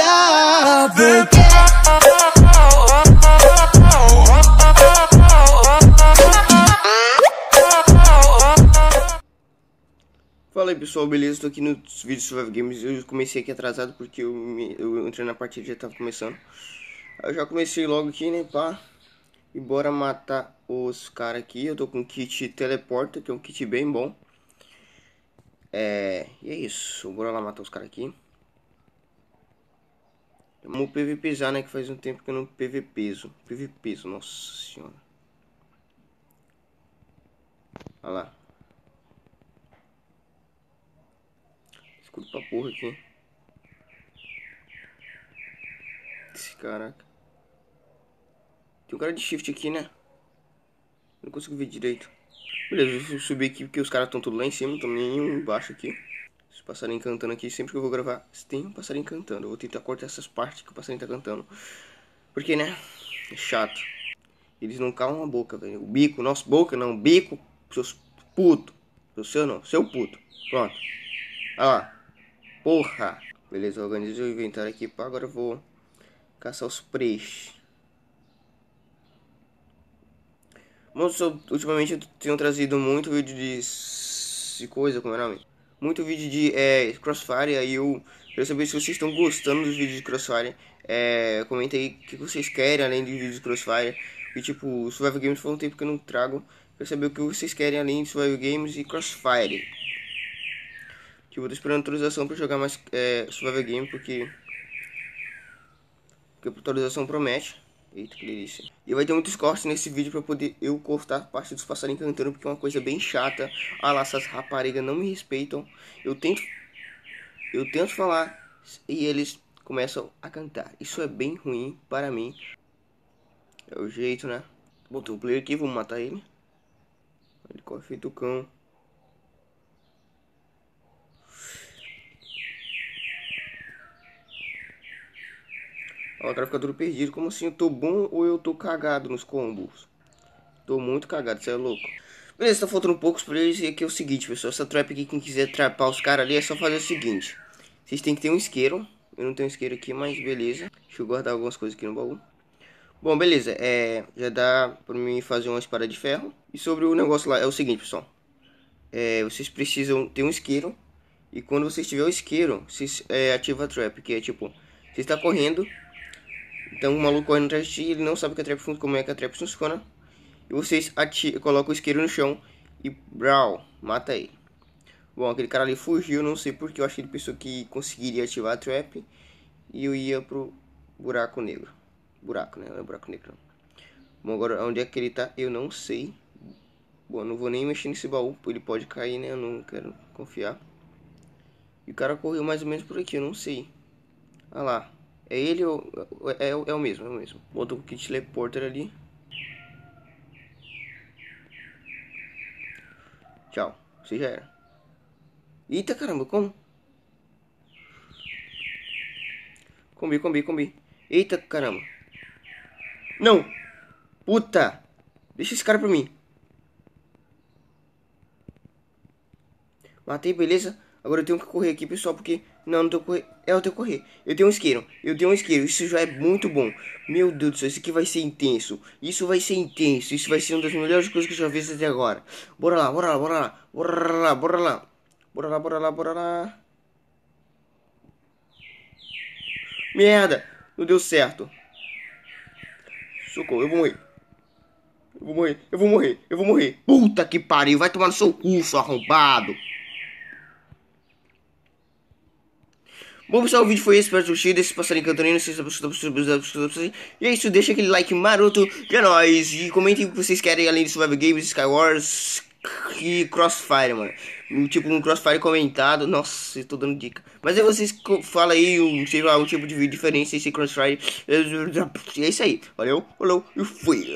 Fala aí pessoal, beleza? Estou aqui no vídeo do Survive Games. Eu comecei aqui atrasado porque eu, me, eu entrei na partida e já estava começando. Eu já comecei logo aqui, né? Pá. E bora matar os caras aqui. Eu tô com um kit teleporta, que é um kit bem bom. É. E é isso. Bora lá matar os caras aqui. O meu PVP já, né? Que faz um tempo que eu não PVPzo. PVPzo, nossa senhora. Olha lá. Escuro pra porra aqui. Esse caraca. Tem um cara de shift aqui, né? Não consigo ver direito. Beleza, eu subi aqui porque os caras estão tudo lá em cima, também embaixo aqui. Esse passarinho cantando aqui, sempre que eu vou gravar, tem um passarinho cantando, eu vou tentar cortar essas partes que o passarinho tá cantando. Porque, né? É chato. Eles não calam a boca, velho. O bico, nossa boca não, bico, seus puto. O seu não, seu puto. Pronto. Ah lá. Porra. Beleza, organizei o inventário aqui. Pá, agora eu vou caçar os preys. Moço, ultimamente eu tenho trazido muito vídeo de, de coisa, como é o nome? muito vídeo de é, Crossfire e eu quero saber se vocês estão gostando dos vídeos de Crossfire. É, comenta aí o que vocês querem além dos vídeos de Crossfire. E tipo, Survival Games foi um tempo que eu não trago. Quero saber o que vocês querem além de Survival Games e Crossfire. Tipo, eu tô esperando atualização pra jogar mais é, Survival Game porque... Porque a atualização promete. Eita, que delícia. E vai ter muitos cortes nesse vídeo pra poder eu cortar parte dos passarinhos cantando, porque é uma coisa bem chata. Ah lá, essas raparigas não me respeitam. Eu tento... Eu tento falar e eles começam a cantar. Isso é bem ruim para mim. É o jeito, né? Botei um player aqui, vou matar ele. Ele corre feito cão. Ó, o traficador perdido. Como assim? Eu tô bom ou eu tô cagado nos combos? Tô muito cagado, você é louco. Beleza, tá faltando poucos players e aqui é o seguinte, pessoal. Essa trap aqui, quem quiser trapar os caras ali, é só fazer o seguinte. Vocês têm que ter um isqueiro. Eu não tenho isqueiro aqui, mas beleza. Deixa eu guardar algumas coisas aqui no baú. Bom, beleza. É, já dá pra mim fazer uma espada de ferro. E sobre o negócio lá, é o seguinte, pessoal. É, vocês precisam ter um isqueiro. E quando vocês tiver o isqueiro, vocês é, a trap, que é tipo... Você está correndo, então o maluco corre atrás de ti, ele não sabe que a trap como é que a trap funciona. E vocês colocam o isqueiro no chão e brawl, mata ele. Bom, aquele cara ali fugiu, não sei porque, eu acho que ele pensou que conseguiria ativar a trap. E eu ia pro buraco negro. Buraco, né? Não é buraco negro. Bom, agora onde é que ele tá? Eu não sei. Bom, não vou nem mexer nesse baú, ele pode cair, né? Eu não quero confiar. E o cara correu mais ou menos por aqui, eu não sei. Ah lá, é ele ou. É, é, é o mesmo, é o mesmo. Botou o kit teleporter ali. Tchau. Você já era. Eita caramba, como? Combi, combi, combi. Eita caramba. Não! Puta! Deixa esse cara pra mim. Matei, beleza? Agora eu tenho que correr aqui, pessoal, porque... Não, não tô correndo. É, eu tenho que correr. Eu tenho um isqueiro. Eu tenho um isqueiro. Isso já é muito bom. Meu Deus do céu, isso aqui vai ser intenso. Isso vai ser intenso. Isso vai ser uma das melhores coisas que eu já fiz até agora. Bora lá, bora lá, bora lá. Bora lá, bora lá. Bora lá, bora lá, bora lá. Merda! Não deu certo. Socorro, eu vou morrer. Eu vou morrer, eu vou morrer, eu vou morrer. Puta que pariu, vai tomar no seu cu, arrombado. Bom pessoal, o vídeo foi esse, espero que curtido, esse passarinho sei se vocês E é isso, deixa aquele like maroto, e é nóis, e comentem o que vocês querem além de Survival Games, Skywars e Crossfire, mano. Tipo, um Crossfire comentado, nossa, estou dando dica. Mas aí vocês falam aí, um, sei lá, um tipo de vídeo diferente, esse Crossfire, e é isso aí, valeu, falou, e fui!